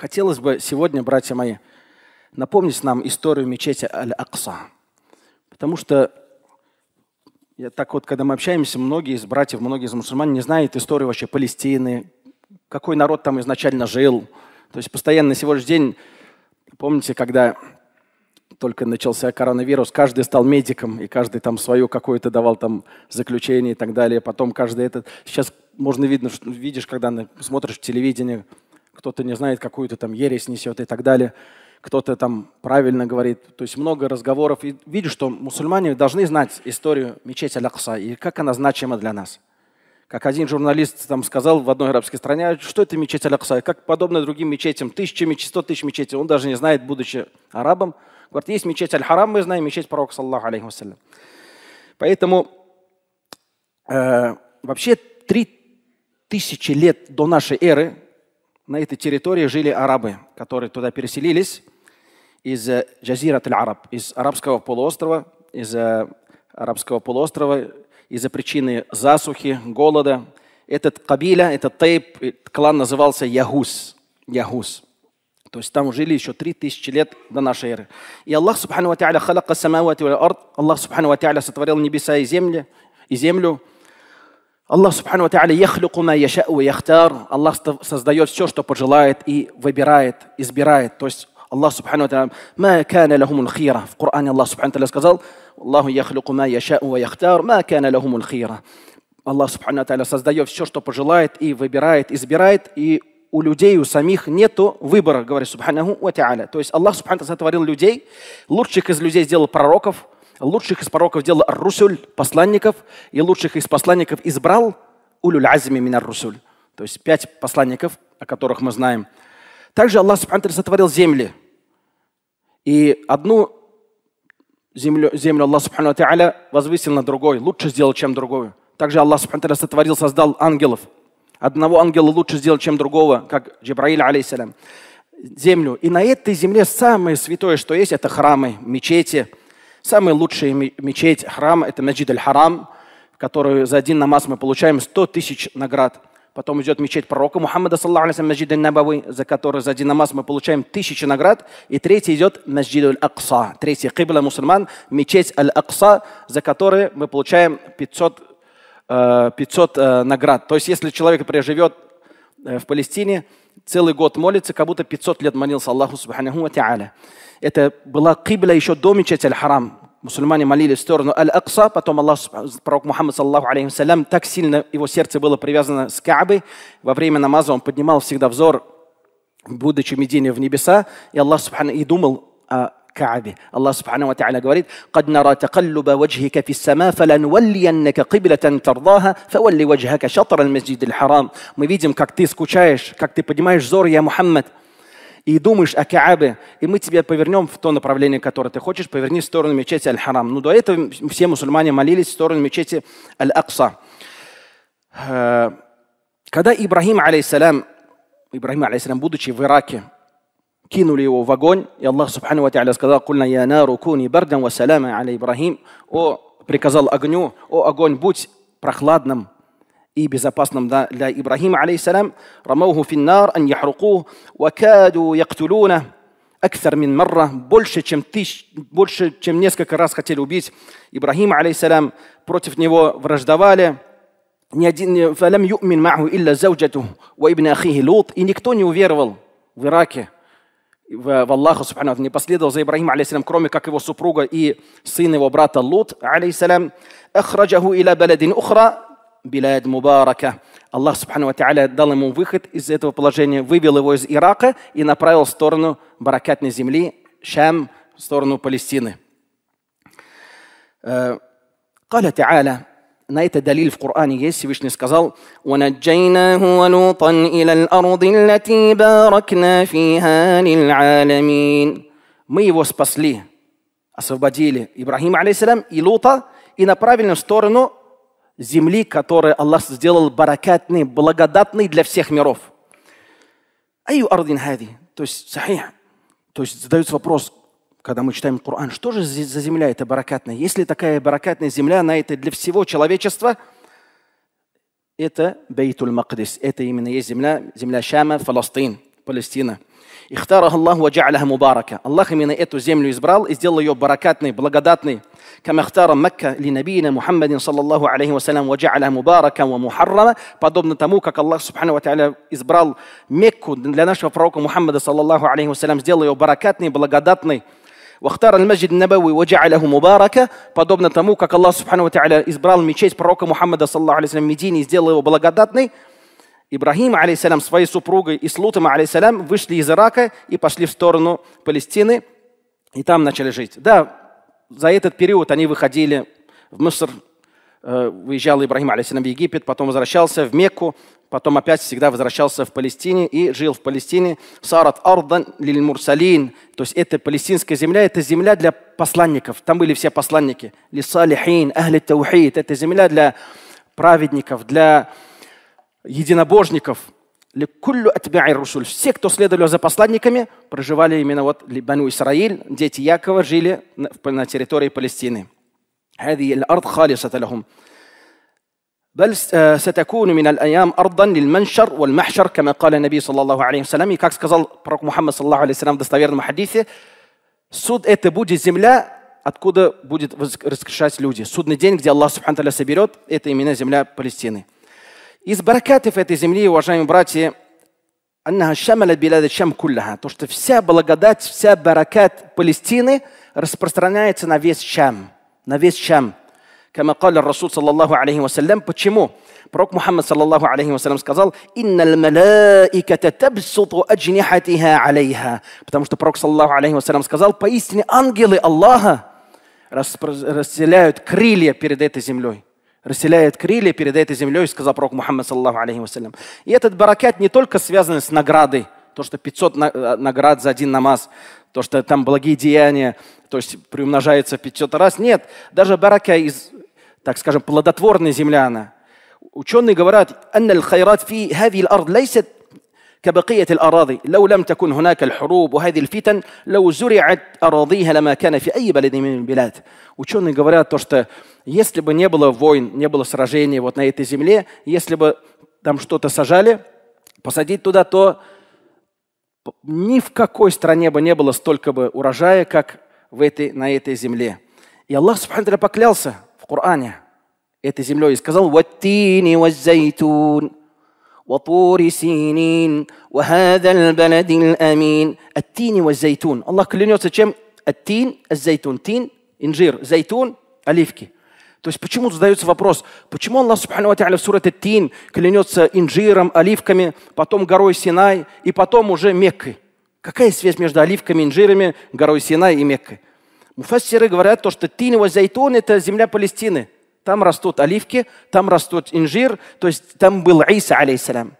Хотелось бы сегодня, братья мои, напомнить нам историю мечети Аль-Акса. Потому что я так вот, когда мы общаемся, многие из братьев, многие из мусульман не знают историю вообще Палестины, какой народ там изначально жил. То есть постоянно сегодняшний день, помните, когда только начался коронавирус, каждый стал медиком, и каждый там свое какое-то давал там заключение и так далее. Потом каждый этот... Сейчас можно видно, что, видишь, когда смотришь телевидение, кто-то не знает, какую-то там ересь несет и так далее, кто-то там правильно говорит. То есть много разговоров. И видишь, что мусульмане должны знать историю мечети Аль-Акса и как она значима для нас. Как один журналист там сказал в одной арабской стране, «А что это мечеть Аль-Акса, как подобно другим мечетям, тысячи мечетей, сто тысяч мечетей. Он даже не знает, будучи арабом. Говорит, есть мечеть Аль-Харам, мы знаем мечеть пророка, саллаху алейхи вассалям. Поэтому э, вообще три тысячи лет до нашей эры на этой территории жили арабы, которые туда переселились из э, Джазира аль-Араб, из арабского полуострова, из э, арабского полуострова из-за причины засухи, голода. Этот кабиля, этот тейп, э, клан назывался Ягус. Ягус. То есть там жили еще три 3000 лет до нашей эры. И Аллах Субхану Ва Та'аля Аллах Субхану Ва сотворил небеса и земли, и землю. Аллах Субхану Тааля яхлюку на яшау яхтар. Аллах создает все, что пожелает и выбирает, избирает. То есть Аллах Субхану Тааля ма кана лахумул хира. В Коране Аллах Субхану Тааля сказал Аллаху яхлюку ма яшау яхтар ма кана лахумул хира. Аллах Субхану Тааля создает все, что пожелает и выбирает, избирает. И у людей, у самих нет выбора, говорит Субхану Тааля. То есть Аллах Субхану Тааля сотворил людей, лучших из людей сделал пророков – лучших из пороков делал русуль посланников, и лучших из посланников избрал улюль азми минар русуль. То есть пять посланников, о которых мы знаем. Также Аллах Субхану сотворил земли. И одну землю, землю Аллах Субхану возвысил на другой, лучше сделал, чем другую. Также Аллах Субхану сотворил, создал ангелов. Одного ангела лучше сделал, чем другого, как Джибраиль, алейсалям землю. И на этой земле самое святое, что есть, это храмы, мечети, Самая лучшая мечеть, храм – это Маджид аль-Харам, которую за один намаз мы получаем 100 тысяч наград. Потом идет мечеть пророка Мухаммада, Маджид аль-Набавы, за который за один намаз мы получаем тысячи наград. И третий идет Маджид аль-Акса, третий кибла мусульман, мечеть аль-Акса, за который мы получаем 500, 500 э, э, наград. То есть если человек проживет э, в Палестине, целый год молится, как будто 500 лет молился Аллаху Субханаху Ва Это была кибла еще до мечети Аль-Харам. Мусульмане молились в сторону Аль-Акса, потом Аллах, пророк Мухаммад, саллаху алейхи салям, так сильно его сердце было привязано с Каабой. Во время намаза он поднимал всегда взор, будучи в Медине в небеса, и Аллах, субхану, и думал о Каабе. Аллах Субхану ва Та'аля говорит «Кад нара قد نرى تقلب وجهك في السماء فلنولينك قبلة ترضاها فولي وجهك شطر аль-харам». мы видим как ты скучаешь как ты поднимаешь взор я Мухаммад и думаешь о Каабе, и мы тебя повернем в то направление, которое ты хочешь, поверни в сторону мечети Аль-Харам. Ну, до этого все мусульмане молились в сторону мечети Аль-Акса. Э, когда Ибрахим, алейсалям, Ибрахим, алейсалям, будучи в Ираке, кинули его в огонь, и Аллах, субхану ва та'аля, сказал, «Кульна я нару куни бардан ва саляма аля Ибрахим». О, приказал огню, о, огонь, будь прохладным, и безопасным для Ибрахима, алейхиссалям, рамауху финнар, ан яхруку, вакаду яктулуна, Аксар мин марра, больше чем тысяч, больше чем несколько раз хотели убить Ибрахима, алейхиссалям против него враждовали ни один фалям юмин маху илля зауджату, ва ибн ахихи лут, и никто не уверовал в Ираке в, в Аллаха Субхану, не последовал за Ибрахима, алейхиссалям, кроме как его супруга и сын его брата Лут, алейхиссалям. «Ахраджаху иля баладин ухра, Беляд Мубарака. Аллах Субхану Ва дал ему выход из этого положения, вывел его из Ирака и направил в сторону баракатной земли, Шам, в сторону Палестины. قال э, تعالى на это далиль в Коране есть. Всевышний сказал, وَنَجَّيْنَاهُ وَلُوطًا Мы его спасли, освободили, Ибрахим, алейсалям, и Лута, и направили в сторону земли, которую Аллах сделал баракатной, благодатной для всех миров. Аю ардин хади. То есть, сахих. То есть задается вопрос, когда мы читаем Коран, что же за земля эта баракатная? Если такая баракатная земля, она это для всего человечества, это Бейтуль Макдис. Это именно есть земля, земля Шама, Фаластин, Палестина – Ихтараха Аллаху ваджа'аляха мубарака. Аллах именно эту землю избрал и сделал ее баракатной, благодатной. Кама ихтара Мекка ли набиина Мухаммадин, саллаллаху алейхи вассалям, ваджа'аляха мубарака ва мухаррама. Подобно тому, как Аллах, субхану ва та'аля, избрал Мекку для нашего пророка Мухаммада, саллаллаху алейхи вассалям, сделал ее баракатной, благодатной. واختار المسجد النبوي وجعله مباركا подобно тому, как Аллах Субхану Ва Тааля избрал мечеть пророка Мухаммада, саллаху алейхи вассалям, Медини и сделал его благодатной, Ибрагим, алейсалям, своей супругой и с Лутом, алейсалям, вышли из Ирака и пошли в сторону Палестины, и там начали жить. Да, за этот период они выходили в Мыср, э, выезжал Ибрагим, алейсалям, в Египет, потом возвращался в Мекку, потом опять всегда возвращался в Палестине и жил в Палестине. Сарат Ардан Лиль Мурсалин. То есть это палестинская земля, это земля для посланников. Там были все посланники. Лисалихин, Ахли Таухид. Это земля для праведников, для единобожников. Ликуллю атбяй русуль. Все, кто следовали за посланниками, проживали именно вот Либану Исраиль, дети Якова жили на территории Палестины. بل ستكون э, и как сказал пророк Мухаммад صلى الله в достоверном хадисе суд это будет земля откуда будет воскрешать люди судный день где Аллах Субхану соберет это именно земля Палестины из баракатов этой земли, уважаемые братья, она шамала биляда чем куллаха. То, что вся благодать, вся баракат Палестины распространяется на весь Шам. На весь Шам. كما قال الرسول الله عليه وسلم почему пророк Мухаммад صلى الله عليه сказал إن الملائكة تبسط أجنحتها عليها потому что пророк صلى الله عليه сказал поистине ангелы Аллаха расселяют крылья перед этой землей расселяет крылья, передает землей, сказал пророк Мухаммад, саллаху алейхи вассалям. И этот баракят не только связан с наградой, то, что 500 э, наград за один намаз, то, что там благие деяния, то есть приумножается 500 раз. Нет, даже барака из, так скажем, плодотворной земляна. она. Ученые говорят, «Анна хайрат фи хави ард лейсет كبقية الأراضي لو لم تكن هناك الحروب وهذه الفتن لو زرعت أراضيها لما كان في أي بلد من البلاد ученые говорят то что если бы не было войн не было сражений вот на этой земле если бы там что-то сажали посадить туда то ни в какой стране бы не было столько бы урожая как в этой, на этой земле и Аллах Субхану поклялся в Коране этой землей и сказал «Ваттини ваззайтун» وطور سينين وهذا البلد الأمين التين والزيتون الله клянется чем? التين, الزيتون, тин, инжир, зайтун, оливки. То есть почему задается вопрос, почему Аллах Субхану Ва в сурате Тин клянется инжиром, оливками, потом горой Синай и потом уже Меккой? Какая связь между оливками, инжирами, горой Синай и Меккой? Муфассиры говорят, то, что Тин и Зайтун – это земля Палестины – там растут оливки, там растут инжир. То есть там был Иса, алейсалям.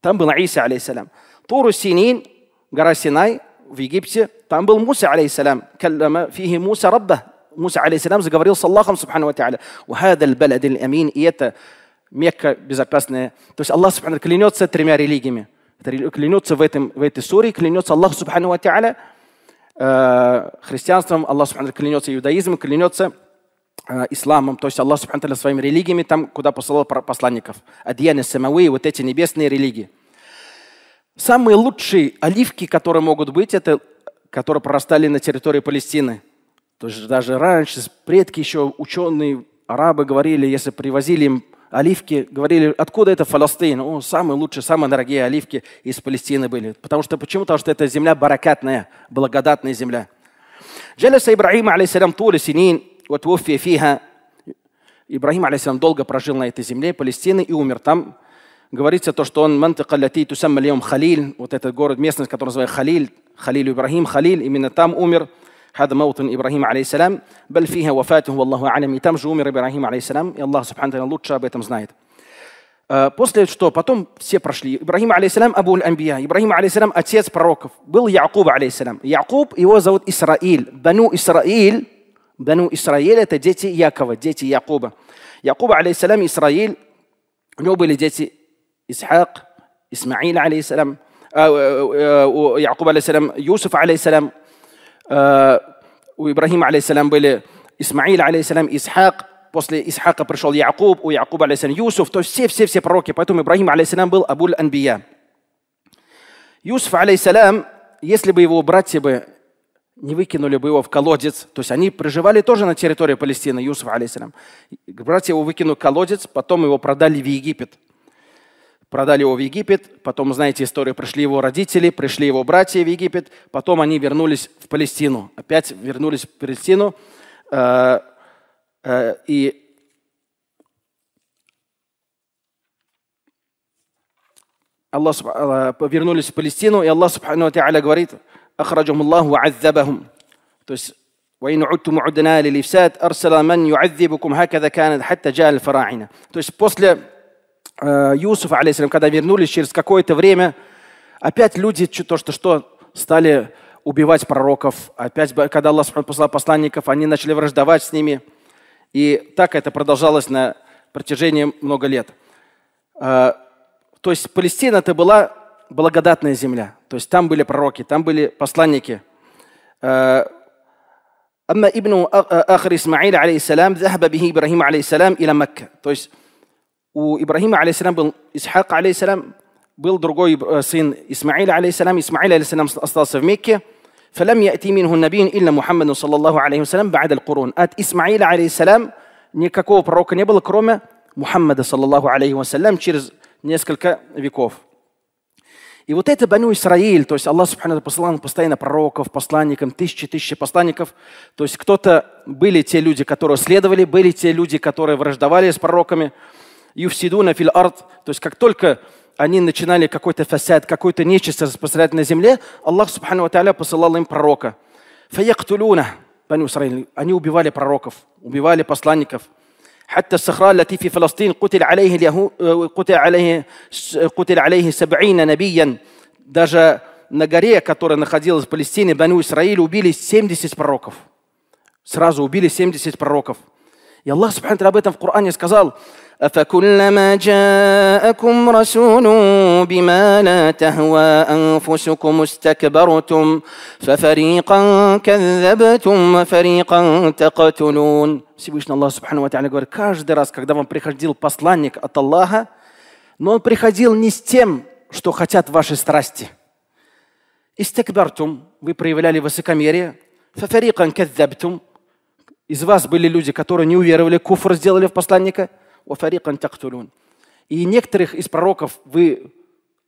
Там был Иса, алейсалям. Туру Синин, гора Синай в Египте, там был Муса, алейсалям. Каллама фихи Муса Рабба. Муса, алейсалям, заговорил с Аллахом, субхану ва та'аля. Ухада аль амин И это Мекка безопасная. То есть Аллах, субхану клянется тремя религиями. Клянется в, этом, в этой суре, клянется э, Аллах, субхану ва христианством, Аллах, субхану клянется иудаизмом, клянется Э, исламом, то есть Аллах Субхану своими религиями, там, куда посылал посланников. Адьяны самавы, вот эти небесные религии. Самые лучшие оливки, которые могут быть, это которые прорастали на территории Палестины. То есть даже раньше предки еще ученые, арабы говорили, если привозили им оливки, говорили, откуда это Фаластин? О, самые лучшие, самые дорогие оливки из Палестины были. Потому что, почему? Потому что это земля баракатная, благодатная земля. Джаласа Ибраима, алейсалям, тули синин, وتوفي فيها Ибрагим, алейсалам, долго прожил на этой земле Палестины и умер там. Говорится то, что он мантыка лати тусам мальем Халиль, вот этот город, местность, которую называют Халиль, Халиль Ибрагим, Халиль, именно там умер. هذا موطن إبراهيم عليه السلام بل فيها وفاته والله أعلم и там же умер Ибрагим عليه السلام и Аллах سبحانه وتعالى лучше об этом знает. После что потом все прошли. Ибрагим алейсалам Абу Амбия. Ибрагим алейсалам отец пророков. Был Якуб алейсалам. Якуб его зовут Исраиль. Бану Исраиль بنو إسرائيل ديتي ياكوفا ديتي يعقوب يعقوب عليه السلام إسرائيل نوبل ديتي إسحاق إسماعيل عليه السلام يعقوب عليه السلام Юсуф, عليه السلام وإبراهيم عليه السلام были Исмаил عليه السلام Исхак после Исхака пришел Якуб, у Якуба алейсалям Юсуф, то есть все-все-все пророки. Поэтому Ибрахим, алейсалям был Абуль Анбия. Юсуф алейсалям, если бы его братья бы не выкинули бы его в колодец. То есть они проживали тоже на территории Палестины, Юсуф, алейсалям. Братья его выкинули в колодец, потом его продали в Египет. Продали его в Египет, потом, знаете историю, пришли его родители, пришли его братья в Египет, потом они вернулись в Палестину. Опять вернулись в Палестину. Э, э, и Аллах э, вернулись в Палестину, и Аллах говорит – أخرجهم الله وعذبهم وإن عدتم عدنا للإفساد أرسل من يعذبكم هكذا كانت حتى جاء الفراعنة То есть после э, Юсуфа, алейсалям, когда вернулись через какое-то время, опять люди то, что, что стали убивать пророков. Опять, когда Аллах послал посланников, они начали враждовать с ними. И так это продолжалось на протяжении много лет. Э, то есть Палестина это была благодатная земля. То есть там были пророки, там были посланники. أما ابن آخر إسماعيل عليه السلام ذهب به إبراهيم عليه السلام То есть у Ибрахима عليه السلام был Исхак عليه был другой э, сын Исмаиля عليه السلام. Исмаиль عليه السلام остался в Мекке. فلم يأتي منه النبي إلا محمد صلى الله عليه وسلم بعد القرون. От Исмаиля عليه السلام никакого пророка не было, кроме Мухаммада, саллаллаху алейхи вассалям, через несколько веков. И вот это Баню Исраиль, то есть Аллах Субхану послал постоянно пророков, посланников, тысячи, тысячи посланников. То есть кто-то, были те люди, которые следовали, были те люди, которые враждовали с пророками. Юфсидуна фил арт, то есть как только они начинали какой-то фасад, какой то нечисть распространять на земле, Аллах Субхану Ва посылал им пророка. Фаяктулюна, Баню Исраиль, они убивали пророков, убивали посланников – حتى الصخرة التي في فلسطين قتل عليه اليهود آه، قتل عليه قتل عليه 70 نبيا دجا نجارية كتورة نخديلز فلسطين بنو إسرائيل وبيلي 70 بروكوف سرازو وبيلي 70 بروكوف يا الله سبحانه وتعالى في القرآن يسكزال أفكلما جاءكم رسول بما لا تهوى أنفسكم استكبرتم ففريقا كذبتم وفريقا تقتلون Всевышний Аллах Субхану Ва говорит, каждый раз, когда вам приходил посланник от Аллаха, но он приходил не с тем, что хотят ваши страсти. Истекбартум, вы проявляли высокомерие. Фафарикан кадзабтум, из вас были люди, которые не уверовали, куфр сделали в посланника – وَفَرِيقًا تَقْتُلُونَ. И некоторых из пророков вы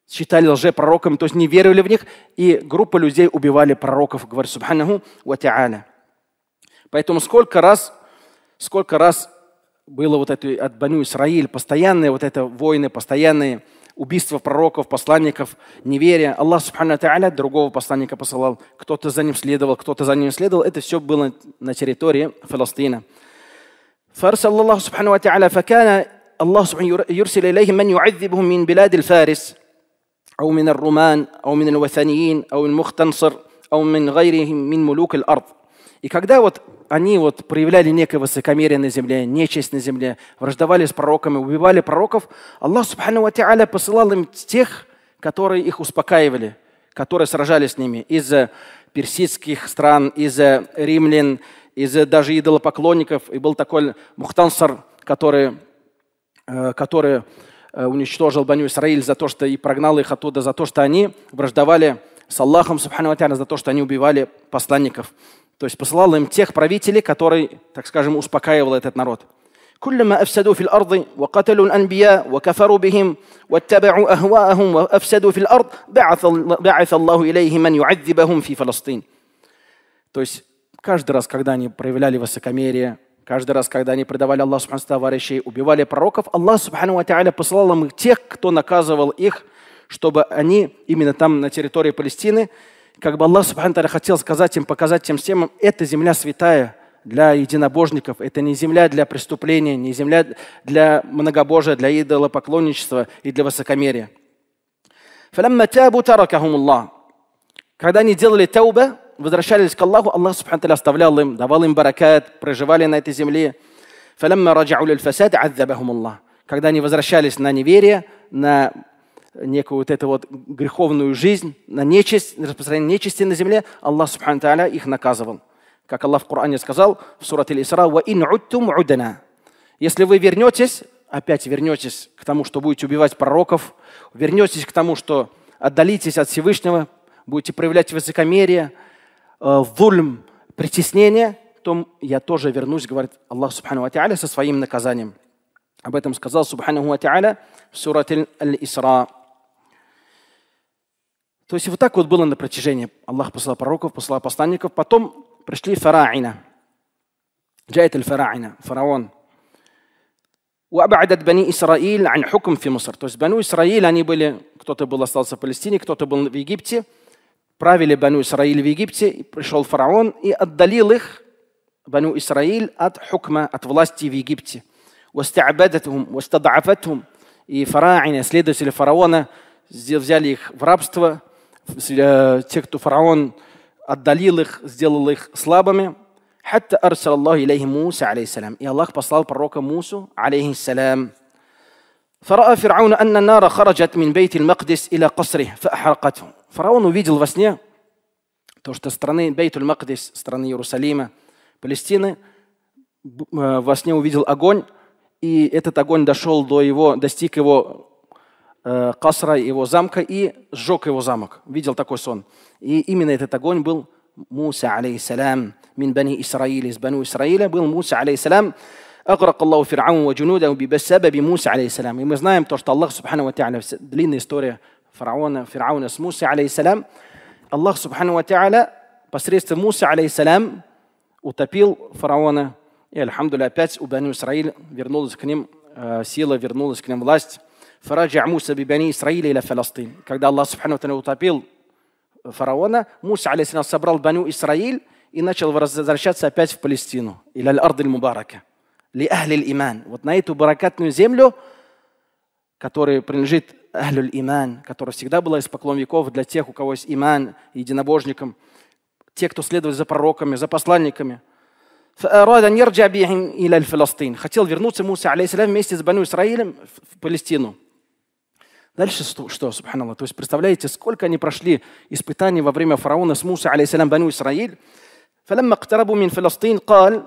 считали лжепророками, то есть не верили в них, и группа людей убивали пророков, говорит Субханаху ва Та'аля. Поэтому сколько раз, сколько раз было вот это от Баню Исраиль, постоянные вот это войны, постоянные убийства пророков, посланников, неверия. Аллах Субхану Та'аля другого посланника посылал, кто-то за ним следовал, кто-то за ним следовал. Это все было на территории Фаластина. فأرسل الله سبحانه وتعالى فكان الله سبحانه يرسل إليهم من يعذبهم من بلاد الفارس أو من الرومان أو من الوثنيين أو المختنصر أو من غيرهم من ملوك الأرض И когда вот они вот проявляли некое высокомерие на земле, нечесть на земле, враждовали с пророками, убивали пророков, Аллах Субхану Ва посылал им тех, которые их успокаивали, которые сражались с ними из персидских стран, из э, римлян, из даже идолопоклонников. И был такой Мухтансар, который, э, который э, уничтожил Баню Исраиль за то, что и прогнал их оттуда, за то, что они враждовали с Аллахом, за то, что они убивали посланников. То есть посылал им тех правителей, которые, так скажем, успокаивал этот народ. كلما أفسدوا في الأرض وقتلوا الأنبياء وكفروا بهم واتبعوا أهواءهم وأفسدوا في الأرض بعث, بعث الله إليهم من يعذبهم في فلسطين. То есть Каждый раз, когда они проявляли высокомерие, каждый раз, когда они предавали Аллаху Субхану товарищей, убивали пророков, Аллах Субхану Ва посылал им тех, кто наказывал их, чтобы они именно там, на территории Палестины, как бы Аллах Субхану хотел сказать им, показать тем всем, эта земля святая, для единобожников, это не земля для преступления, не земля для многобожия, для идолопоклонничества и для высокомерия. Когда они делали тауба, возвращались к Аллаху, Аллах Субхану оставлял им, давал им баракат, проживали на этой земле. Когда они возвращались на неверие, на некую вот эту вот греховную жизнь, на нечисть, на распространение нечисти на земле, Аллах Субхану их наказывал. Как Аллах в Коране сказал в сурат Исра, ин удана». Если вы вернетесь, опять вернетесь к тому, что будете убивать пророков, вернетесь к тому, что отдалитесь от Всевышнего, будете проявлять высокомерие, э, вульм, притеснение, то я тоже вернусь, говорит Аллах Субхану Ва со своим наказанием. Об этом сказал Субхану Ва в сурате Аль-Исра. То есть вот так вот было на протяжении. Аллах послал пророков, послал посланников. Потом пришли фараина. Джайт аль-фараина, фараон. وأبعدت بني إسرائيل عن حكم في مصر. То есть Бану Исраиль, они были, кто-то был остался в Палестине, кто-то был в Египте – правили Бану Исраиль в Египте, и пришел фараон и отдалил их, Бану Исраиль, от хукма, от власти в Египте. И фараина, следователи фараона, взяли их в рабство, те, кто фараон отдалил их, сделал их слабыми. حتى أرسل الله إليه موسى عليه السلام يا послал пророка Мусу, алейхиссалям, السلام فرأى فرعون أن النار خرجت من بيت المقدس إلى قصره فأحرقته Фараон увидел во сне то, что страны Бейтуль-Макдис, страны Иерусалима, Палестины, э, во сне увидел огонь, и этот огонь дошел до его, достиг его э, касра, его замка, и сжег его замок. Видел такой сон. И именно этот огонь был Муса, алейхиссалям, мин бани Исраиль, из бану Исраиля был Муса, алейхиссалям, أغرق الله فرعون وجنوده بسبب موسى عليه السلام. И мы знаем то, что Аллах, субхану ва та'аля, длинная история фараона, фараона с Муса, алейхиссалям, Аллах Субхану Ва Тааля посредством Муса, алейхиссалям, утопил фараона. И, альхамдуля, опять у Бани Исраиль вернулась к ним э, сила, вернулась к ним власть. Фараджа Муса бибани Исраиля или Фаластин. Когда Аллах Субхану Ва утопил фараона, Муса, алейхиссалям, собрал Баню Исраиль и начал возвращаться опять в Палестину. Или аль-Арды мубарака ли ахли иман. Вот на эту баракатную землю, которая принадлежит Алюль Иман, которая всегда была из веков для тех, у кого есть иман, единобожником, те, кто следует за пророками, за посланниками. Хотел вернуться Муса, алейсалям, вместе с Бану Исраилем в Палестину. Дальше что, что субханаллах? То есть, представляете, сколько они прошли испытаний во время фараона с Муса, алейсалям, Бану Исраиль. فلما اقتربوا من فلسطين قال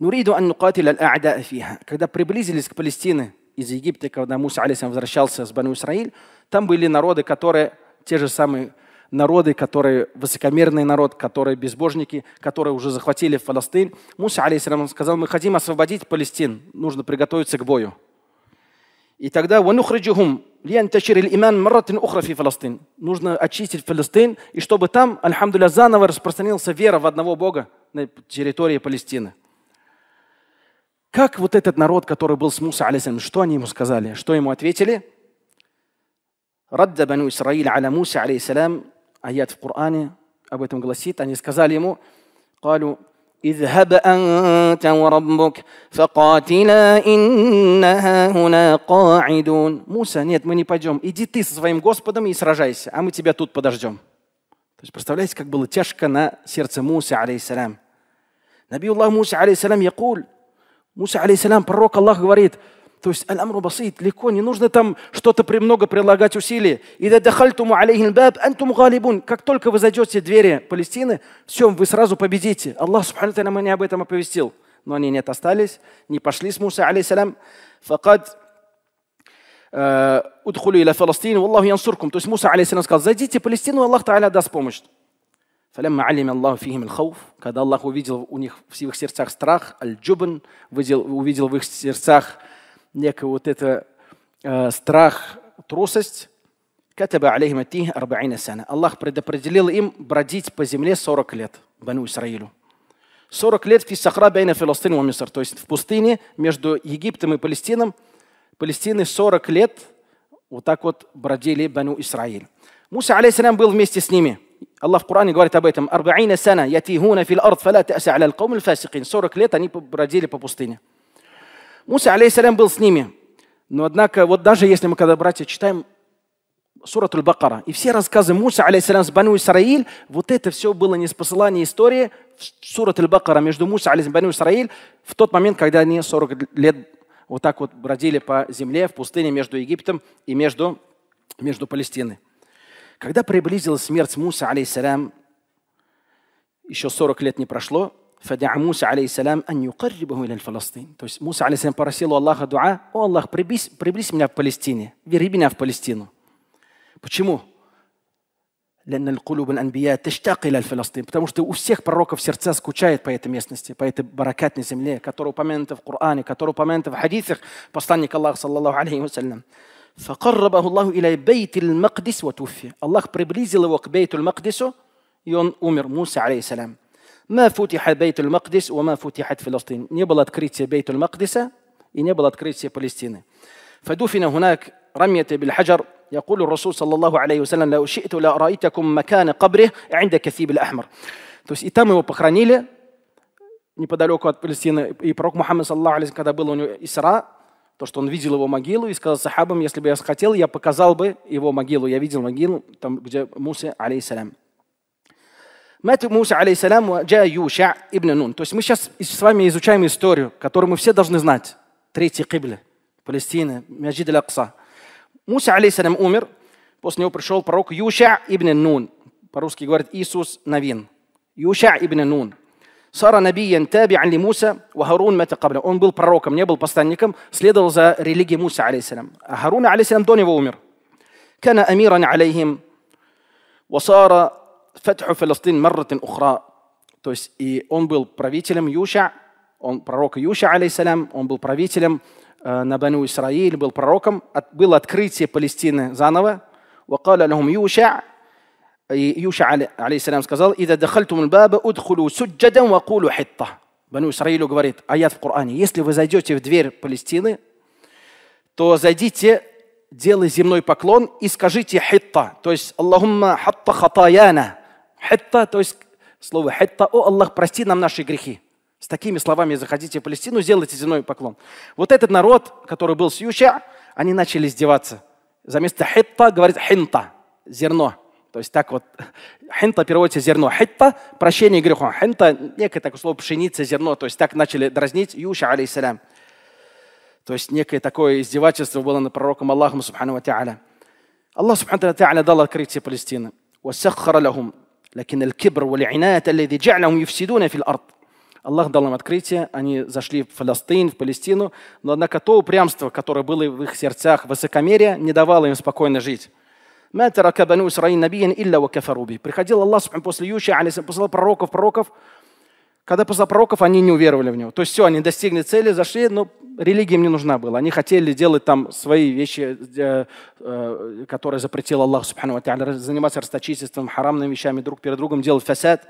نريد أن نقاتل الأعداء فيها. Когда приблизились к Палестине, из Египта, когда Муса Алисам возвращался с Бану Исраиль, там были народы, которые, те же самые народы, которые высокомерный народ, которые безбожники, которые уже захватили Фаластин. Муса Алисам сказал, мы хотим освободить Палестин, нужно приготовиться к бою. И тогда нужно очистить Палестин и чтобы там, альхамдуля, заново распространился вера в одного Бога на территории Палестины. Как вот этот народ, который был с Муса, алейсалям, что они ему сказали? Что ему ответили? Радда бану Исраиль аля Муса, алейсалям, аят в Коране об этом гласит. Они сказали ему, قالوا اذهب أنت وربك فقاتلا إنها هنا قاعدون Муса, нет, мы не пойдем. Иди ты со своим Господом и сражайся, а мы тебя тут подождем. То есть представляете, как было тяжко на сердце Муса, алейсалям. Набиуллах Муса, алейсалям, якуль, Муса, алейсалям, пророк Аллах говорит, то есть аль-амру басит, легко, не нужно там что-то много прилагать усилий. И дадахальтуму алейхин баб, антум галибун. Как только вы зайдете в двери Палестины, все, вы сразу победите. Аллах, субхану тайна, меня об этом оповестил. Но они нет, остались, не пошли с Муса, алейсалям. Факад э, удхулю иля Фаластин, Аллаху янсуркум. То есть Муса, алейсалям, сказал, зайдите в Палестину, Аллах Та'аля даст помощь. Фалямма алим Аллаху фихим аль когда Аллах увидел у них в их сердцах страх, аль-джубн, увидел в их сердцах некий вот это э, страх, трусость, Катаба алейхим атих арбаина сана. Аллах предопределил им бродить по земле 40 лет, Бану Исраилю. 40 лет фи сахра бейна филастин ва миср. То есть в пустыне между Египтом и Палестином. Палестины 40 лет вот так вот бродили Бану Исраиль. Муса, алейхиссалям, был вместе с ними – Аллах в Коране говорит об этом. «Арбаина сана ятихуна фил ард фала тася аля аль фасикин». 40 лет они бродили по пустыне. Муса, алейсалям, был с ними. Но однако, вот даже если мы, когда братья, читаем Сурат Аль-Бакара, и все рассказы Муса, алейсалям, с Бану Исраиль, вот это все было не спосылание истории в Сурат Аль-Бакара между Муса, алейсалям, Бану Исраиль, в тот момент, когда они 40 лет вот так вот бродили по земле, в пустыне между Египтом и между, между Палестиной. Когда приблизилась смерть Муса, алейсалям, еще 40 лет не прошло, فدعا موسى عليه السلام أن يقربه إلى فلسطين. То есть Муса, алейсалям, просил у Аллаха дуа, «О Аллах, приблизь, приблизь меня в Палестине, вери меня в Палестину». Почему? Потому что у всех пророков сердца скучает по этой местности, по этой баракатной земле, которая упомянута в Коране, которая упомянута в хадисах посланника Аллаха, саллаллаху алейхи вассалям. فقربه الله إلى بيت المقدس وتوفي الله بريبليز لوك بيت المقدس يوم امر موسى عليه السلام ما فتح بيت المقدس وما فتحت فلسطين نبلت كريتسي بيت المقدس и كريتسي было فدفن هناك رمية بالحجر يقول الرسول صلى الله عليه وسلم لو شئت رأيتكم مكان قبره عند كثيب الأحمر То есть и там его похоронили, неподалеку إسراء то, что он видел его могилу и сказал сахабам, если бы я хотел, я показал бы его могилу. Я видел могилу, там, где Муса, алейсалям. Мать Муса, алейсалям, джа юша ибн нун. То есть мы сейчас с вами изучаем историю, которую мы все должны знать. третья кибля Палестина Мяджид акса Муса, алейсалям, умер. После него пришел пророк Юша ибн Нун. По-русски говорит Иисус Навин. Юша ибн Нун. Сара Набиян Табиан ли Муса, Вахарун Мата Кабля. Он был пророком, не был посланником, следовал за религией Муса, алейсалям. А Харун, алейсалям, до него умер. كان أميرا عليهم وصار فتح فلسطين مرة أخرى то есть и он был правителем Юша, он пророк Юша, алейсалям, он был правителем э, на Бану Исраиль, был пророком, от, было открытие Палестины заново. وقال لهم يوشع Юша, алейсалям, сказал, «Ида дахальтум баба удхулу суджадан ва кулу хитта». Бану Исраилю говорит, аят в Коране, «Если вы зайдете в дверь Палестины, то зайдите, делай земной поклон и скажите хитта, то есть Аллахумма хатта хатаяна. Хитта, то есть слово хитта, о Аллах, прости нам наши грехи. С такими словами заходите в Палестину, сделайте земной поклон. Вот этот народ, который был с Юша, они начали издеваться. За место хитта говорит хинта, зерно. То есть так вот, хента переводится зерно. Хитта – прощение грехов. хента некое такое слово пшеница, зерно. То есть так начали дразнить Юша, алейсалям. То есть некое такое издевательство было на пророком Аллахом, субхану ва та'аля. Аллах, субхану ва та'аля, дал открытие Палестины. وسخر لهم لكن الكبر والعناد الذي جعلهم يفسدون في الأرض Аллах дал им открытие, они зашли в Фаластин, в Палестину, но однако то упрямство, которое было в их сердцах, высокомерие, не давало им спокойно жить. Ма тарака бану Исраиль набиян илля ва кафаруби. Приходил Аллах после Юши, послал пророков, пророков, когда послал пророков, они не уверовали в него. То есть все, они достигли цели, зашли, но религия им не нужна была. Они хотели делать там свои вещи, э, э, которые запретил Аллах, субхану заниматься расточительством, харамными вещами друг перед другом, делать фасад.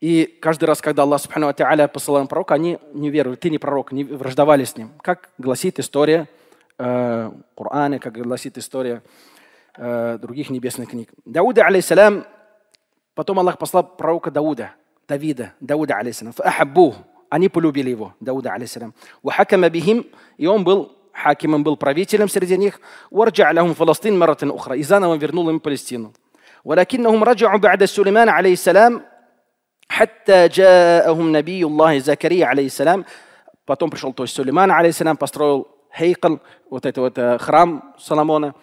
И каждый раз, когда Аллах Субхану Ата'аля посылал им пророка, они не веровали, ты не пророк, не враждовали с ним. Как гласит история Корана, как гласит история других небесных книг. Дауда, алейсалям, потом Аллах послал пророка Дауда, Давида, Дауда, алейсалям, фахаббу, они полюбили его, Дауда, алейсалам. Вахакама бихим, и он был хакимом, был правителем среди них. Варджа аляхум Фаластин маратин ухра, и заново вернул им Палестину. ولكنهم رجعوا بعد سليمان عليه السلام حتى جاءهم نبي الله زكريا عليه السلام потом пришел то есть Сулейман алейхиссалам построил Хейкл, вот это вот э, храм Соломона.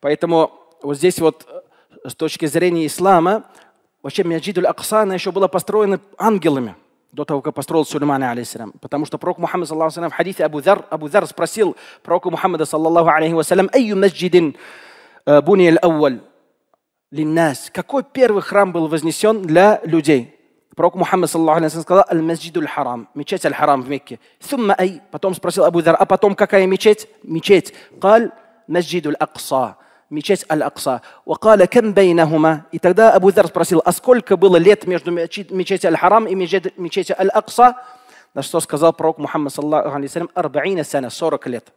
Поэтому вот здесь вот э, с точки зрения ислама, вообще Мяджидуль Акса, она еще была построена ангелами до того, как построил Сулейман, алейсалям. Потому что пророк Мухаммад, саллаху в хадисе Абу Зар, Абу Зар спросил пророка Мухаммада, саллаху алейхи вассалям, «Айю э, буни аль-ауаль линнас?» Какой первый храм был вознесен для людей? пророк Мухаммад, саллаху алейхи сказал, «Аль-Масджиду аль-Харам», мечеть аль-Харам в Мекке. «Сумма ай», потом спросил Абу Дар, «А потом какая мечеть?» Мечеть. «Каль Масджиду аль-Акса», мечеть Аль-Акса. «Вакаля кем бейнахума?» И тогда Абу Дар спросил, «А сколько было лет между мечетью Аль-Харам и мечетью Аль-Акса?» На что сказал пророк Мухаммад, саллаху алейхи салям, «Арбаина сана», 40 лет.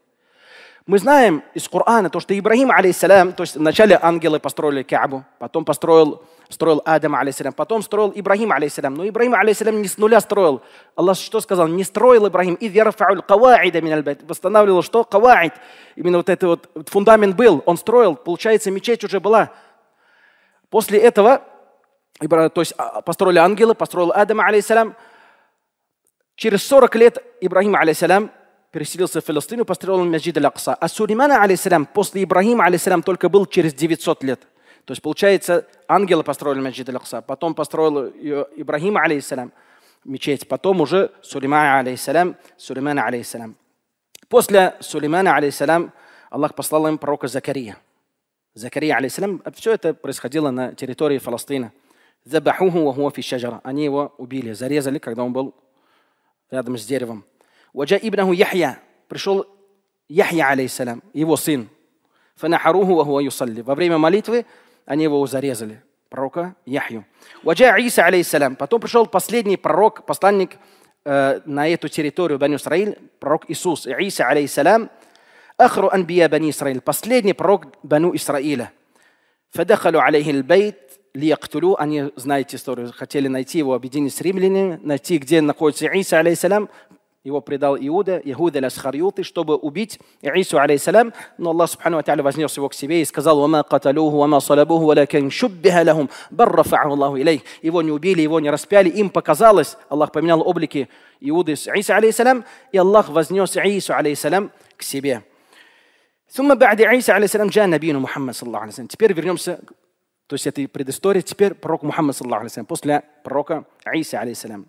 Мы знаем из Корана то, что Ибрагим, алейсалям, то есть вначале ангелы построили Каабу, потом построил строил Адам, алейсалям, потом строил Ибрагим, алейсалям. Но Ибрахим алейсалям, не с нуля строил. Аллах что сказал? Не строил Ибрахим И верфауль каваида минальбайт. Восстанавливал что? Каваид. Именно вот это вот фундамент был. Он строил. Получается, мечеть уже была. После этого, то есть а, построили ангелы, построил Адам, алейсалям. Через 40 лет Ибрахим алейсалям, переселился в Филистину, построил Маджид аль-Акса. А Сулеймана, алейсалям, после Ибрахима алейсалям, только был через 900 лет. То есть, получается, ангелы построили Маджид Аль-Акса, потом построил ее Ибрагим, алейхиссалям, мечеть, потом уже Сулеймана, алейхиссалям, Сулеймана, алейхиссалям. После Сулеймана, алейхиссалям, Аллах послал им пророка Закария. Закария, алейхиссалям, все это происходило на территории Палестина. Они его убили, зарезали, когда он был рядом с деревом. Ваджа ибнаху Яхья. Пришел Яхья, алейхиссалям, его сын. Во время молитвы они его зарезали. Пророка Яхью. Ваджа Иса, алейсалям. Потом пришел последний пророк, посланник э, на эту территорию Баню Исраиль, пророк Иисус, Иса, алейсалям. Ахру анбия Бани Исраиль. Последний пророк Бану Исраиля. Фадахалю алейхи бейт лияктулю. Они, знаете историю, хотели найти его, объединить с римлянами, найти, где находится Иса, алейсалям, его предал Иуда, Иуда Лясхарьюты, чтобы убить Иису, алейсалям. Но Аллах, субхану ва вознес его к себе и сказал, «Вама каталюху, вама салабуху, валякин шуббиха лахум, баррафа'аху Аллаху илей». Его не убили, его не распяли, им показалось. Аллах поменял облики Иуды с Иису, алейсалям, и Аллах вознес Иису, алейсалям, к себе. ثم بعد عيسى عليه السلام جاء نبينا محمد صلى الله عليه وسلم. Теперь вернемся то есть это предыстория. Теперь пророк Мухаммад, саллаху алейсалям, после пророка Иса, алейсалям.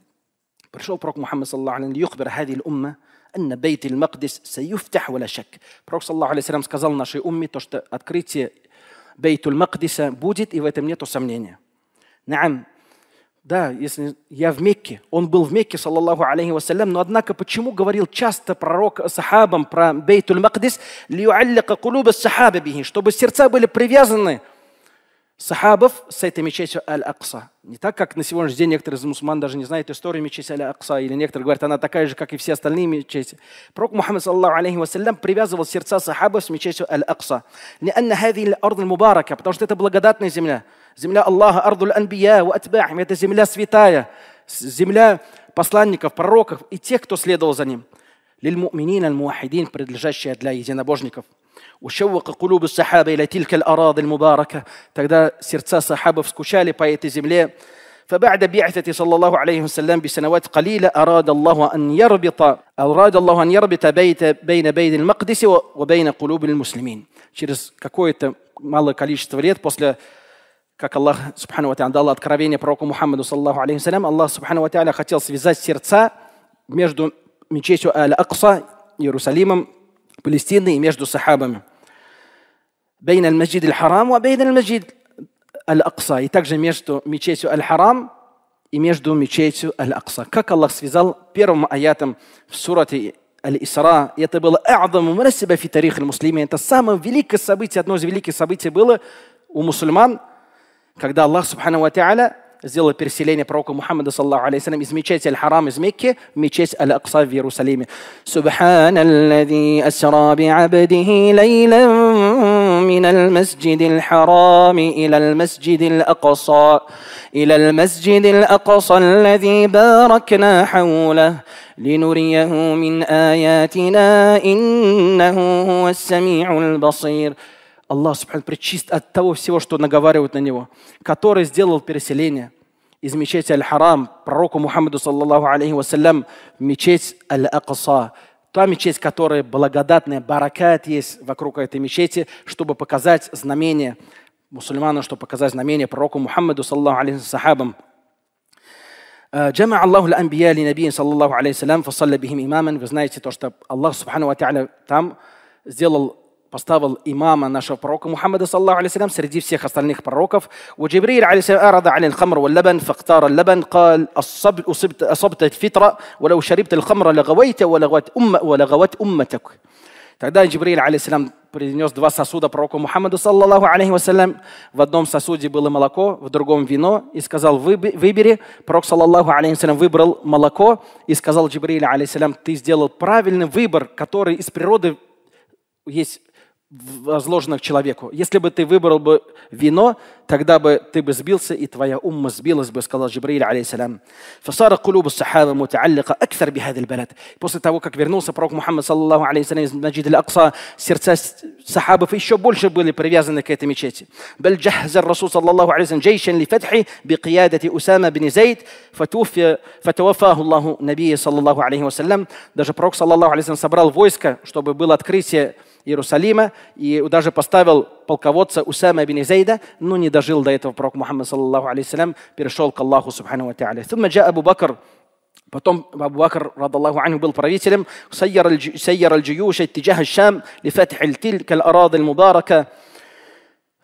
Пришел пророк Мухаммад саллаху алейхи юхбир хади умма анна бейт магдис саюфтах валя шак. Пророк саллаху сказал нашей умме то, что открытие бейтуль магдиса будет, и в этом нет сомнения. Наам, да, если я в Мекке, он был в Мекке, саллаллаху алейхи вассалям, но однако почему говорил часто пророк сахабам про бейтуль магдис, чтобы сердца были привязаны сахабов с этой мечетью Аль-Акса. Не так, как на сегодняшний день некоторые из мусульман даже не знают историю мечети Аль-Акса, или некоторые говорят, она такая же, как и все остальные мечети. Пророк Мухаммад, саллаху алейхи вассалям, привязывал сердца сахабов с мечетью Аль-Акса. Потому что это благодатная земля. Земля Аллаха, ардуль анбия, это земля святая, земля посланников, пророков и тех, кто следовал за ним. Лиль муминин аль-муахидин, принадлежащая для единобожников. وشوق قلوب الصحابة إلى تلك الأراضي المباركة тогда сердца صحابов скучали по этой земле فبعد بعثة صلى الله عليه وسلم بسنوات قليلة أراد الله أن يربط أراد الله أن يربط بيت بين بيت المقدس وبين قلوب المسلمين через какое-то малое количество лет после как Аллах Субхану Ва дал откровение пророку Мухаммаду, саллаху алейхи Аллах Субхану Ва хотел связать сердца между мечетью Аль-Акса, Иерусалимом Палестины и между сахабами. Бейн аль-Маджид аль-Харам, а бейн аль-Маджид акса И также между мечетью аль-Харам и между мечетью аль-Акса. Как Аллах связал первым аятом в сурате Аль-Исра, и это было муслиме. Это самое великое событие, одно из великих событий было у мусульман, когда Аллах Субхану Ва сделала переселение пророка Мухаммада, саллаху алейхи из мечети Аль-Харам из Мекки в мечеть Аль-Акса в Иерусалиме. سبحان الذي أسرى بعبده ليلا من المسجد الحرام إلى المسجد الأقصى إلى المسجد الأقصى الذي باركنا حوله لنريه من آياتنا إنه هو السميع البصير Аллах Субхану причист от того всего, что наговаривают на него, который сделал переселение из мечети Аль-Харам пророку Мухаммаду, саллаллаху алейхи вассалям, в мечеть Аль-Акса, та мечеть, которая благодатная, баракат есть вокруг этой мечети, чтобы показать знамение мусульманам, чтобы показать знамение пророку Мухаммаду, саллаллаху алейхи сахабам. جمع الله الأنبياء لنبي صلى الله عليه وسلم فصلى بهم إماما Вы знаете то, что Аллах Субхану Ва там сделал поставил имама нашего пророка Мухаммада, саллаху алейхи среди всех остальных пророков. У Джибрил, алейхи عليه السلام أعرض عن الخمر واللبن فاختار лабан, قال أصبت, أصبت, أصبت الفطرة ولو شربت الخمر لغويت ولغوت, أم ولغوت أمتك Тогда Джибриль, алейсалям, принес два сосуда пророку Мухаммаду, саллаху алейхи вассалям. В одном сосуде было молоко, в другом вино, и сказал, выбери. Пророк, саллаху алейхи вассалям, выбрал молоко, и сказал Джибриль, алейсалям, ты сделал правильный выбор, который из природы есть возложенных человеку. Если бы ты выбрал бы вино, тогда бы ты бы сбился, и твоя умма сбилась бы, сказал Джибраиль, алейсалям. После того, как вернулся пророк Мухаммад, саллаллаху алейхиссалям из Маджид акса сердца сахабов еще больше были привязаны к этой мечети. بل جهز الرسول صلى الله عليه وسلم جيشا لفتحه بقيادة أسامة بن زيد فتوفي فتوفاه الله نبي صلى Даже пророк, саллаллаху алейхиссалям собрал войско, чтобы было открытие Иерусалима, и даже поставил полководца Усама бин Зейда, но не дожил до этого пророк Мухаммад, саллаху алейсалям, перешел к Аллаху, субхану ва та'аля. Абу Бакр, Потом Абу Бакр, радаллаху анху, был правителем. Сайяр аль-джиюш аттижах аль-Шам ли аль-тилька аль-арады аль-мубарака.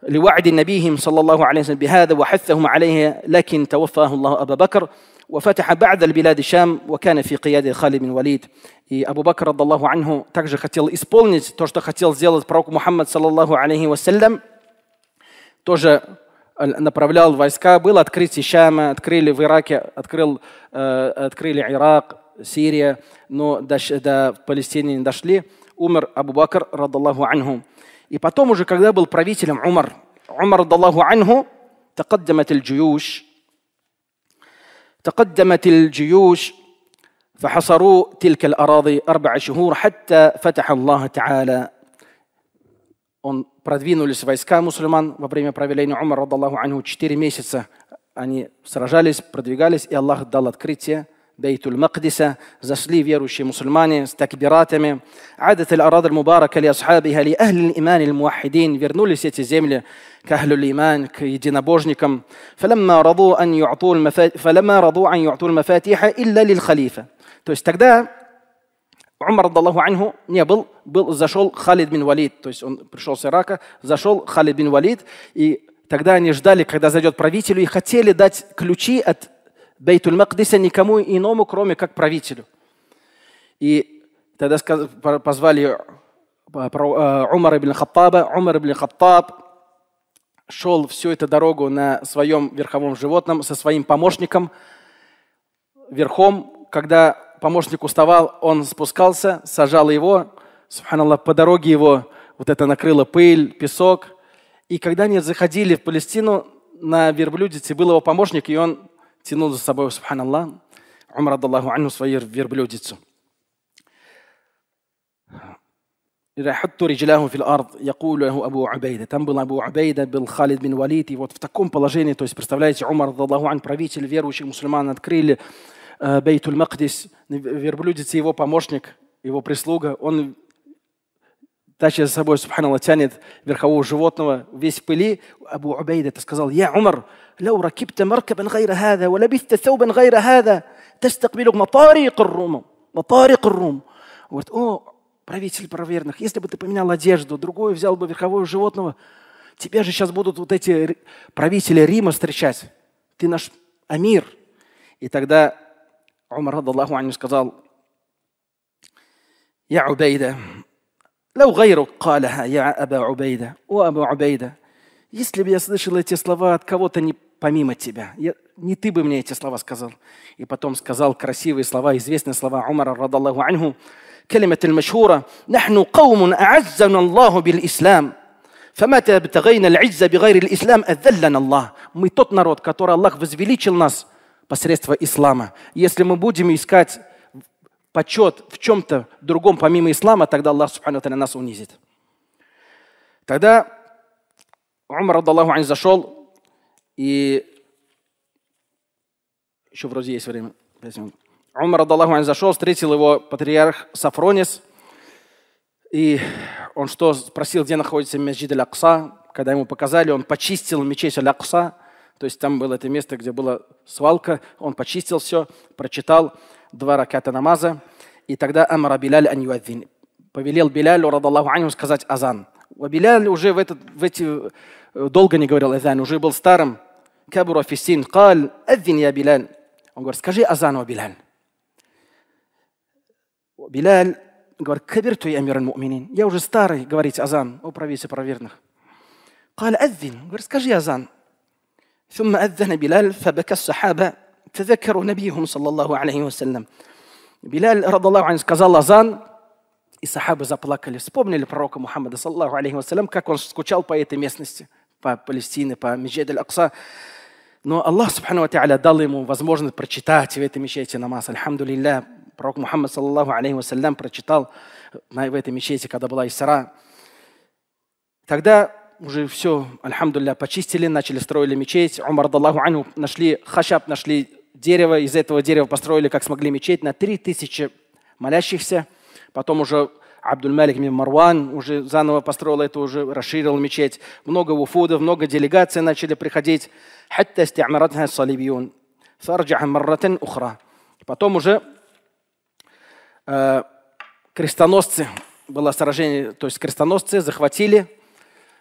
لوعد نبيهم صلى الله عليه وسلم بهذا وحثهم عليه لكن توفاه الله أبا بكر وفتح بعد البلاد الشام وكان في قيادة خالد بن وليد И Абу Бакр, радаллаху анху, также хотел исполнить то, что хотел сделать пророк Мухаммад, саллаллаху алейхи вассалям. Тоже э, направлял войска. Было открытие Шама, открыли в Ираке, открыл, э, открыли Ирак, Сирия, но до, до Палестины не дошли. Умер Абу Бакр, радаллаху анху. И потом уже, когда был правителем Умар, Умар, радаллаху анху, تقدمت الجيوش تقدمت الجيوش فحصروا تلك الأراضي أربع شهور حتى فتح الله تعالى он продвинулись войска мусульман во время правления Умар, радаллаху анху, четыре месяца они сражались, продвигались, и Аллах дал открытие Бейтуль Мақдиса, зашли верующие мусульмане с такбиратами. Адат аль-арад аль-мубарака ли асхабиха ли ахли иман аль-муахидин. Вернулись эти земли к ахлю иман, к единобожникам. Фаламма раду ан ю'ту аль-мафатиха илля лил халифа. То есть тогда Умар, Аллаху анху, не был, был, зашел Халид бин Валид, то есть он пришел с Ирака, зашел Халид бин Валид, и тогда они ждали, когда зайдет правителю, и хотели дать ключи от Бейтуль Макдиса никому иному, кроме как правителю. И тогда позвали э, э, Умара ибн Хаттаба. Умар ибн Хаттаб шел всю эту дорогу на своем верховом животном со своим помощником верхом, когда помощник уставал, он спускался, сажал его, субханаллах, по дороге его вот это накрыло пыль, песок. И когда они заходили в Палестину на верблюдице, был его помощник, и он тянул за собой, субханаллах, Умар, Аллаху анну, свою верблюдицу. Там был Абу Абейда, был Халид бин Валид. И вот в таком положении, то есть, представляете, Умар, Аллаху ан, правитель верующих мусульман, открыли Э, Бейтуль Макдис, верблюдец его помощник, его прислуга, он тащит за собой, субханаллах, тянет верхового животного, весь пыли. Абу Убейда это сказал, «Я, Умар, лау ракибта маркабан гайра хада, ва лабитта саубан гайра хада, тастакбилу матарик рум, матарик рум». Говорит, «О, правитель правоверных, если бы ты поменял одежду, другую взял бы верхового животного, тебя же сейчас будут вот эти правители Рима встречать. Ты наш амир». И тогда عمر رضي الله عنه сказал يا عبيدة لو غيرك قالها يا أبا عبيدة о أبا عبيدة если бы я слышал эти слова от кого-то не помимо тебя, я, не ты бы мне эти слова сказал. И потом сказал красивые слова, известные слова Умара, радаллаху анху, كلمة المشهورة نحن قوم أعزنا الله بالإسلام فمتى ابتغينا العزة بغير الإسلام أذلنا الله мы тот народ, который Аллах возвеличил нас – посредством ислама. Если мы будем искать почет в чем-то другом, помимо ислама, тогда Аллах Субхану нас унизит. Тогда Умар, Аллаху Ань, зашел и... Еще вроде есть время. Умар, Аллаху Ань, зашел, встретил его патриарх Сафронис. И он что, спросил, где находится Меджид Аль-Акса. Когда ему показали, он почистил мечеть Аль-Акса. То есть там было это место, где была свалка, он почистил все, прочитал два раката намаза, и тогда Амара Биляль Аньюаддин повелел Билялю, радаллаху аню, сказать азан. А Биляль уже в, этот, в эти э, долго не говорил азан, уже был старым. Кабур фисин, кал, аддин я Биляль. Он говорит, скажи азан, о Биляль. Биляль говорит, Кабир я амир муминин. Я уже старый, говорить азан, о правитель праведных. Кал, аддин. Говорит, скажи азан. ثم أذن بلال فبكى الصحابة تذكروا نبيهم صلى الله عليه وسلم wasallam. Bilal, radiallahu anhu, сказал азан, и сахабы заплакали, вспомнили пророка Мухаммада, саллаху алейхи вассалям, как он скучал по этой местности, по Палестине, по Меджед аль-Акса. Но Аллах, субхану ва дал ему возможность прочитать в этой мечети намаз. Альхамду лилля, пророк Мухаммад, саллаху алейхи вассалям, прочитал в этой мечети, когда была Исара. Тогда уже все, альхамдулля, почистили, начали строили мечеть. Умар, Аллаху анху, нашли хашаб, нашли дерево, из этого дерева построили, как смогли, мечеть на 3000 молящихся. Потом уже Абдуль-Малик Марван уже заново построил это, уже расширил мечеть. Много уфудов, много делегаций начали приходить. Хатта стиамаратха салибиюн. Сарджаха марратен ухра. Потом уже э, крестоносцы, было сражение, то есть крестоносцы захватили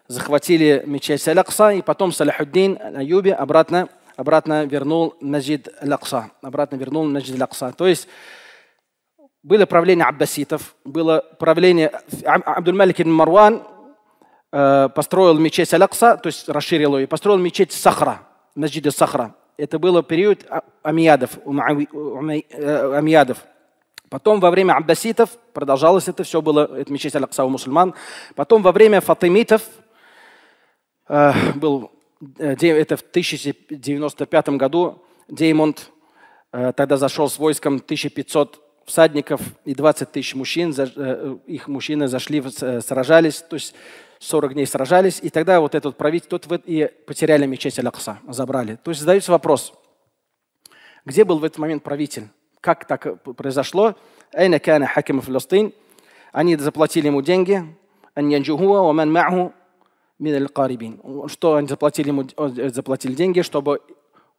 захватили мечеть аль и потом Саляхуддин юбе обратно, обратно вернул Наджид Лакса, Обратно вернул Наджид Лакса. То есть было правление аббаситов, было правление Абдул малик ибн Марван э, построил мечеть аль то есть расширил ее, построил мечеть Сахра, Наджид Сахра. Это был период а, амиядов, э, амиядов. Потом во время аббаситов продолжалось это все было, это мечеть аль у мусульман. Потом во время фатимитов, Э, был, э, это в 1095 году Деймонд э, тогда зашел с войском 1500 всадников и 20 тысяч мужчин, их мужчины зашли, сражались, то есть 40 дней сражались, и тогда вот этот правитель, тот и потеряли мечеть Алякса, забрали. То есть задается вопрос, где был в этот момент правитель? Как так произошло? Они заплатили ему деньги, что они заплатили ему э, заплатили деньги, чтобы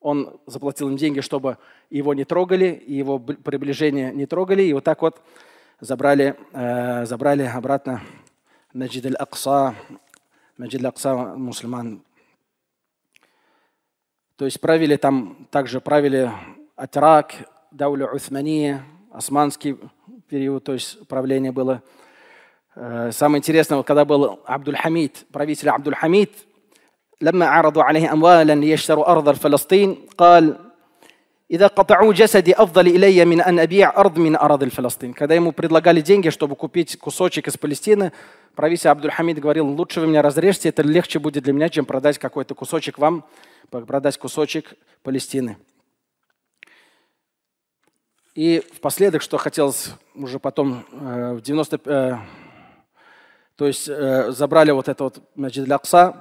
он заплатил им деньги, чтобы его не трогали, и его приближение не трогали, и вот так вот забрали, э, забрали обратно Маджид акса Маджид акса мусульман. То есть правили там, также правили Атрак, Дауля Усмания, османский период, то есть правление было – Э, самое интересное, вот когда был Абдул хамид правитель Абдул хамид لما عرضوا عليه أموالا ليشتروا أرض فلسطين قال إذا قطعوا جسدي أفضل إلي من أن أبيع أرض من أراضي فلسطين. Когда ему предлагали деньги, чтобы купить кусочек из Палестины, правитель Абдул хамид говорил, лучше вы меня разрежьте, это легче будет для меня, чем продать какой-то кусочек вам, продать кусочек Палестины. И впоследок, что хотелось уже потом, э, в 90 то есть э, забрали вот это вот Маджид аль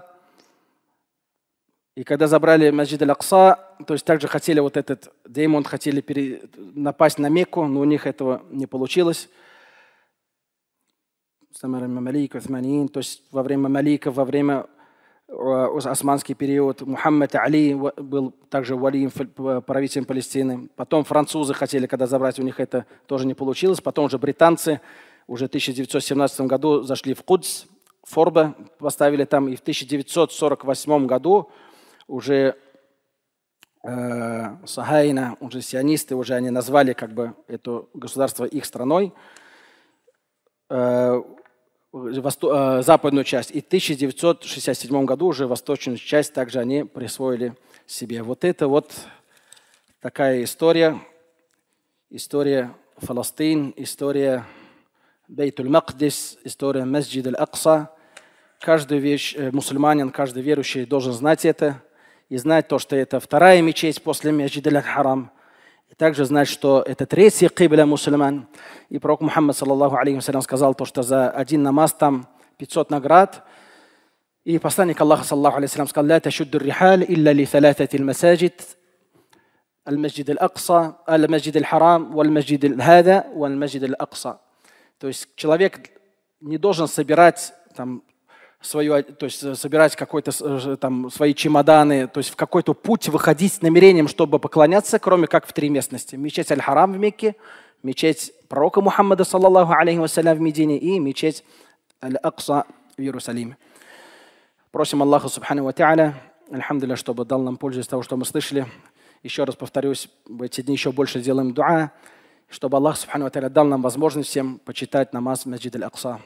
И когда забрали Маджид аль то есть также хотели вот этот демон, хотели пере... напасть на Мекку, но у них этого не получилось. то есть во время Малика, во время э, османский период, Мухаммад Али был также валием, правителем Палестины. Потом французы хотели, когда забрать у них это, тоже не получилось. Потом уже британцы, уже в 1917 году зашли в Кудс, Форба поставили там, и в 1948 году уже э, Сахайна, уже сионисты, уже они назвали как бы это государство их страной, э, восто, э, западную часть. И в 1967 году уже восточную часть также они присвоили себе. Вот это вот такая история, история Фаластин, история بيت المقدس история مسجد الأقصى каждый вещь, мусульманин, каждый верующий должен знать это и знать то, что это вторая мечеть после мечети Аль-Харам. И также знать, что это третья кибля мусульман. И пророк Мухаммад, саллаллаху алейхи сказал то, что за один намаз там 500 наград. И посланник Аллаха, саллаллаху алейхи сказал, «Ля ташудду рихаль илля ли талатати масаджид المسجد الأقصى المسجد الحرام والمسجد هذا والمسجد الأقصى То есть человек не должен собирать там, свою, а, то есть э, собирать какой-то э, там свои чемоданы, то есть в какой-то путь выходить с намерением, чтобы поклоняться, кроме как в три местности. Мечеть Аль-Харам в Мекке, мечеть пророка Мухаммада, саллаллаху алейхи вассалям, в Медине и мечеть Аль-Акса в Иерусалиме. Просим Аллаха, субхану ва та'аля, Альхамдуля, чтобы дал нам пользу из того, что мы слышали. Еще раз повторюсь, в эти дни еще больше делаем дуа чтобы Аллах Субхану дал нам возможность всем почитать намаз в Маджид Аль-Акса.